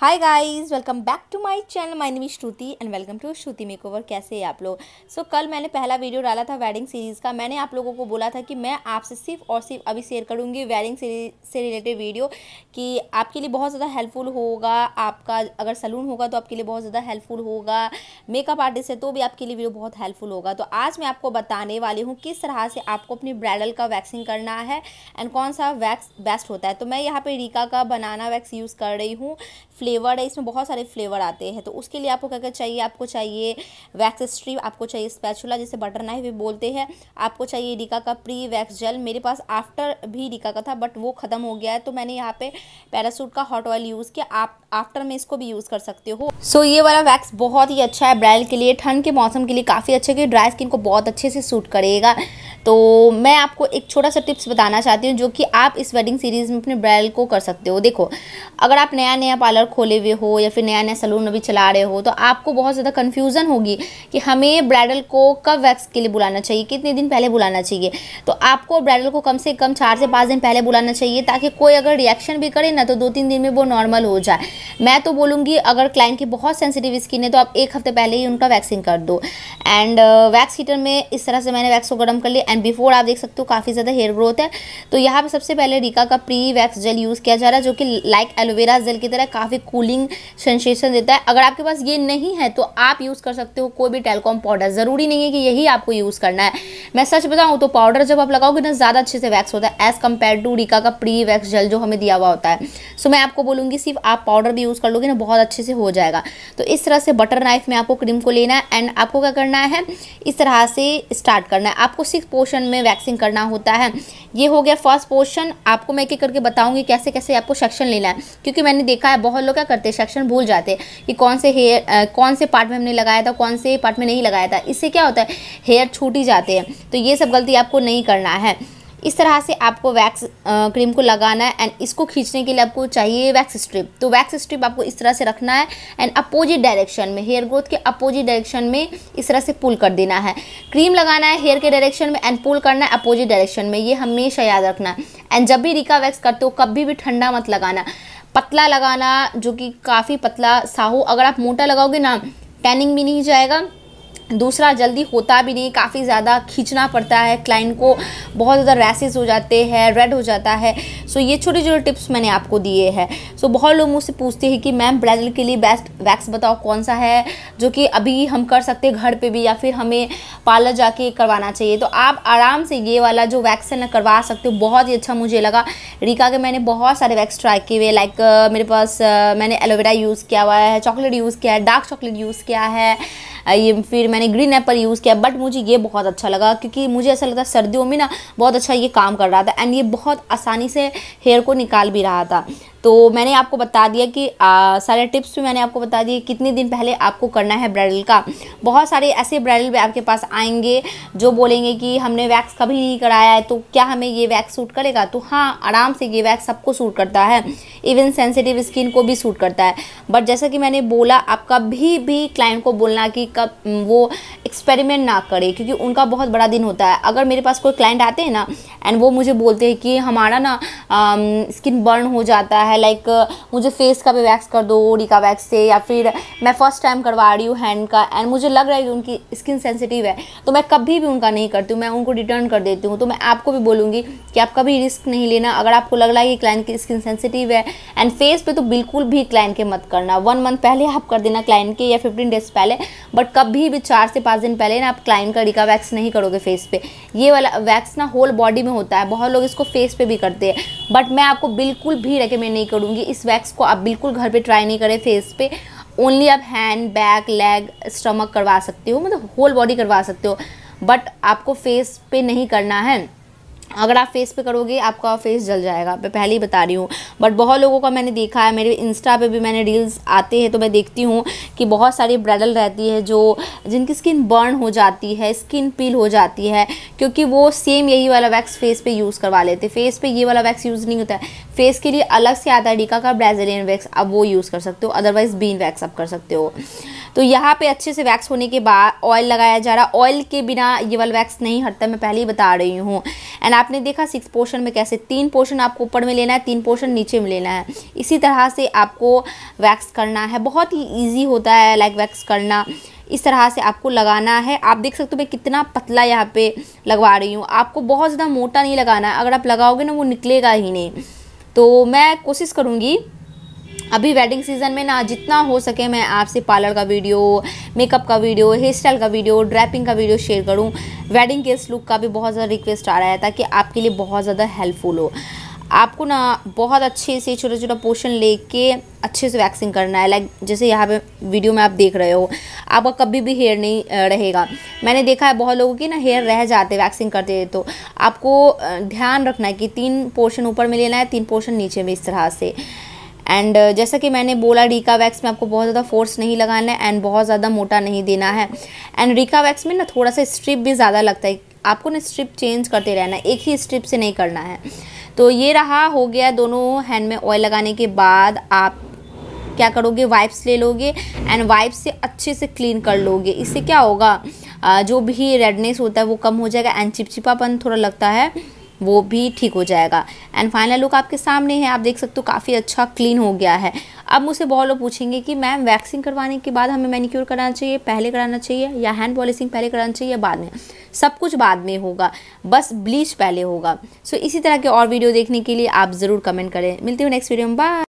hi guys welcome back to my channel my name Shruti and welcome to Shruti makeover कैसे हैं आप लोग सो so, कल मैंने पहला वीडियो डाला था वेडिंग सीरीज़ का मैंने आप लोगों को बोला था कि मैं आपसे सिर्फ और सिर्फ अभी शेयर करूंगी वेडिंग सीरीज से रिलेटेड वीडियो कि आपके लिए बहुत ज़्यादा हेल्पफुल होगा आपका अगर सलून होगा तो आपके लिए बहुत ज़्यादा हेल्पफुल होगा मेकअप आर्टिस्ट है तो भी आपके लिए वीडियो बहुत हेल्पफुल होगा तो आज मैं आपको बताने वाली हूँ किस तरह से आपको अपनी ब्राइडल का वैक्सिंग करना है एंड कौन सा वैक्स बेस्ट होता है तो मैं यहाँ पर रीका का बनाना वैक्स यूज़ कर रही हूँ फ्लेवर है इसमें बहुत सारे फ्लेवर आते हैं तो उसके लिए आपको क्या क्या चाहिए आपको चाहिए वैक्स स्ट्री आपको चाहिए स्पैचुला जिसे बटर नाइफ भी बोलते हैं आपको चाहिए रिका का प्री वैक्स जेल मेरे पास आफ्टर भी रिका का था बट वो ख़त्म हो गया है तो मैंने यहाँ पे पैरासूट का हॉट ऑयल यूज़ किया आप आफ्टर में इसको भी यूज़ कर सकते हो सो so, ये वाला वैक्स बहुत ही अच्छा है ब्राइल के लिए ठंड के मौसम के लिए काफ़ी अच्छा है ड्राई स्किन को बहुत अच्छे से सूट करेगा तो मैं आपको एक छोटा सा टिप्स बताना चाहती हूँ जो कि आप इस वेडिंग सीरीज़ में अपने ब्राइडल को कर सकते हो देखो अगर आप नया नया पार्लर खोले हुए हो या फिर नया नया सलून अभी चला रहे हो तो आपको बहुत ज़्यादा कन्फ्यूज़न होगी कि हमें ब्राइडल को कब वैक्स के लिए बुलाना चाहिए कितने दिन पहले बुलाना चाहिए तो आपको ब्राइडल को कम से कम चार से पाँच दिन पहले बुलाना चाहिए ताकि कोई अगर रिएक्शन भी करे ना तो दो तीन दिन में वो नॉर्मल हो जाए मैं तो बोलूँगी अगर क्लाइंट की बहुत सेंसिटिव स्किन है तो आप एक हफ्ते पहले ही उनका वैक्सिंग कर दो एंड वैक्स हीटर में इस तरह से मैंने वैक्स को गर्म कर लिया एंड बिफोर आप देख सकते हो काफ़ी ज़्यादा हेयर ग्रोथ है तो यहाँ पे सबसे पहले रिका का प्री वैक्स जेल यूज़ किया जा रहा है जो कि लाइक एलोवेरा जेल की तरह काफ़ी कूलिंग सेंसेशन देता है अगर आपके पास ये नहीं है तो आप यूज़ कर सकते हो कोई भी टेलकॉम पाउडर ज़रूरी नहीं है कि यही आपको यूज़ करना है मैं सच बताऊँ तो पाउडर जब आप लगाओगे ना ज़्यादा अच्छे से वैक्स होता है एज़ कम्पेयर टू रिका का प्री वैक्स जेल जो हमें दिया हुआ होता है सो मैं आपको बोलूँगी सिर्फ आप पाउडर भी यूज़ कर लोगे ना बहुत अच्छे से हो जाएगा तो इस तरह से बटर नाइफ में आपको क्रीम को लेना है एंड आपको क्या करना है इस तरह से स्टार्ट करना है आपको सिर्फ पोर्शन में वैक्सिंग करना होता है ये हो गया फर्स्ट पोर्शन आपको मैं एक करके बताऊंगी कैसे कैसे आपको सेक्शन लेना है क्योंकि मैंने देखा है बहुत लोग क्या करते हैं सेक्शन भूल जाते हैं कि कौन से हेयर कौन से पार्ट में हमने लगाया था कौन से पार्ट में नहीं लगाया था इससे क्या होता है हेयर छूट ही जाते हैं तो ये सब गलती आपको नहीं करना है इस तरह से आपको वैक्स क्रीम को लगाना है एंड इसको खींचने के लिए आपको चाहिए वैक्स स्ट्रिप तो वैक्स स्ट्रिप आपको इस तरह से रखना है एंड अपोजिट डायरेक्शन में हेयर ग्रोथ के अपोजिट डायरेक्शन में इस तरह से पुल कर देना है क्रीम लगाना है हेयर के डायरेक्शन में एंड पुल करना है अपोजिट डायरेक्शन में ये हमेशा याद रखना है एंड जब भी रिका वैक्स करते हो कभी भी ठंडा मत लगाना पतला लगाना जो कि काफ़ी पतला सा हो अगर आप मोटा लगाओगे ना टैनिंग भी नहीं जाएगा दूसरा जल्दी होता भी नहीं काफ़ी ज़्यादा खींचना पड़ता है क्लाइंट को बहुत ज़्यादा रैसेस हो जाते हैं रेड हो जाता है सो ये छोटे छोटे टिप्स मैंने आपको दिए हैं सो बहुत लोग मुझसे पूछते हैं कि मैम ब्राइडल के लिए बेस्ट वैक्स बताओ कौन सा है जो कि अभी हम कर सकते हैं घर पर भी या फिर हमें पार्लर जाके करवाना चाहिए तो आप आराम से ये वाला जो वैक्स है ना करवा सकते हो बहुत ही अच्छा मुझे लगा रिका के मैंने बहुत सारे वैक्स ट्राई किए हुए लाइक uh, मेरे पास uh, मैंने एलोवेरा यूज़ किया हुआ है चॉकलेट यूज़ किया है डार्क चॉकलेट यूज़ किया है uh, ये फिर मैंने ग्रीन एप्पल यूज़ किया बट मुझे ये बहुत अच्छा लगा क्योंकि मुझे ऐसा लगता है सर्दियों में ना बहुत अच्छा ये काम कर रहा था एंड ये बहुत आसानी से हेयर को निकाल भी रहा था तो मैंने आपको बता दिया कि आ, सारे टिप्स भी मैंने आपको बता दिए कितने दिन पहले आपको करना है ब्राइडल का बहुत सारे ऐसे ब्राइडल भी आपके पास आएंगे जो बोलेंगे कि हमने वैक्स कभी नहीं कराया है तो क्या हमें ये वैक्स सूट करेगा तो हाँ आराम से ये वैक्स सबको सूट करता है इवन सेंसिटिव स्किन को भी सूट करता है बट जैसा कि मैंने बोला आप कभी भी क्लाइंट को बोलना कि कब वो एक्सपेरिमेंट ना करे क्योंकि उनका बहुत बड़ा दिन होता है अगर मेरे पास कोई क्लाइंट आते हैं ना एंड वो मुझे बोलते हैं कि हमारा ना स्किन बर्न हो जाता है है लाइक मुझे फेस का भी वैक्स कर दो ओडी का वैक्स से या फिर मैं फर्स्ट टाइम करवा रही हूँ हैंड का एंड मुझे लग रहा है कि उनकी स्किन सेंसिटिव है तो मैं कभी भी उनका नहीं करती हूँ मैं उनको रिटर्न कर देती हूँ तो मैं आपको भी बोलूँगी कि आप कभी रिस्क नहीं लेना अगर आपको लग रहा है कि क्लाइंट की स्किन सेंसिटिव है एंड फेस पे तो बिल्कुल भी क्लाइंट के मत करना वन मंथ पहले आप कर देना क्लाइंट के या फिफ्टीन डेज पहले बट कभी भी चार से पाँच दिन पहले ना आप क्लाइंट का रिका वैक्स नहीं करोगे फेस पे ये वाला वैक्स ना होल बॉडी में होता है बहुत लोग इसको फेस पे भी करते हैं बट मैं आपको बिल्कुल भी रिकमेंड नहीं करूँगी इस वैक्स को आप बिल्कुल घर पर ट्राई नहीं करें फेस पे ओनली आप हैंड बैक लेग स्टमक करवा सकते हो मतलब होल बॉडी करवा सकते हो बट आपको फेस पे नहीं करना है अगर आप फेस पे करोगे आपका फेस जल जाएगा मैं पहले ही बता रही हूँ बट बहुत लोगों का मैंने देखा है मेरे इंस्टा पे भी मैंने रील्स आते हैं तो मैं देखती हूँ कि बहुत सारी ब्राइडल रहती है जो जिनकी स्किन बर्न हो जाती है स्किन पील हो जाती है क्योंकि वो सेम यही वाला वैक्स फेस पे यूज़ करवा लेते फेस पे ये वाला वैक्स यूज़ नहीं होता है फेस के लिए अलग से आता है डीका का ब्राजीलियन वैक्स आप वो यूज़ कर सकते हो अदरवाइज़ बीन वैक्स आप कर सकते हो तो यहाँ पे अच्छे से वैक्स होने के बाद ऑयल लगाया जा रहा ऑयल के बिना ये वाला वैक्स नहीं हटता मैं पहले ही बता रही हूँ एंड आपने देखा सिक्स पोर्शन में कैसे तीन पोर्शन आपको ऊपर में लेना है तीन पोर्शन नीचे में लेना है इसी तरह से आपको वैक्स करना है बहुत ही ईजी होता है लाइक वैक्स करना इस तरह से आपको लगाना है आप देख सकते हो मैं कितना पतला यहाँ पे लगवा रही हूँ आपको बहुत ज़्यादा मोटा नहीं लगाना है अगर आप लगाओगे ना वो निकलेगा ही नहीं तो मैं कोशिश करूँगी अभी वेडिंग सीजन में ना जितना हो सके मैं आपसे पार्लर का वीडियो मेकअप का वीडियो हेयर स्टाइल का वीडियो ड्रैपिंग का वीडियो शेयर करूँ वेडिंग के इस लुक का भी बहुत ज़्यादा रिक्वेस्ट आ रहा है ताकि आपके लिए बहुत ज़्यादा हेल्पफुल हो आपको ना बहुत अच्छे से छोटा छोटा पोर्शन लेके अच्छे से वैक्सिंग करना है लाइक जैसे यहाँ पे वीडियो में आप देख रहे हो आपका कभी भी हेयर नहीं रहेगा मैंने देखा है बहुत लोगों की ना हेयर रह जाते वैक्सिंग करते तो आपको ध्यान रखना है कि तीन पोर्शन ऊपर में लेना है तीन पोर्शन नीचे में इस तरह से एंड uh, जैसा कि मैंने बोला रिका वैक्स में आपको बहुत ज़्यादा फोर्स नहीं लगाना है एंड बहुत ज़्यादा मोटा नहीं देना है एंड रिका वैक्स में ना थोड़ा सा स्ट्रिप भी ज़्यादा लगता है आपको ना स्ट्रिप चेंज करते रहना है एक ही स्ट्रिप से नहीं करना है तो ये रहा हो गया दोनों हैंड में ऑयल लगाने के बाद आप क्या करोगे वाइप्स ले लोगे एंड वाइप्स से अच्छे से क्लीन कर लोगे इससे क्या होगा जो भी रेडनेस होता है वो कम हो जाएगा एंड चिपचिपापन थोड़ा लगता है वो भी ठीक हो जाएगा एंड फाइनल लुक आपके सामने है आप देख सकते हो काफ़ी अच्छा क्लीन हो गया है अब मुझसे बहुत लोग पूछेंगे कि मैम वैक्सिंग करवाने के बाद हमें मैनिक्योर कराना चाहिए पहले कराना चाहिए या हैंड पॉलिशिंग पहले कराना चाहिए या बाद में सब कुछ बाद में होगा बस ब्लीच पहले होगा सो so, इसी तरह के और वीडियो देखने के लिए आप ज़रूर कमेंट करें मिलती हूँ नेक्स्ट वीडियो में बाय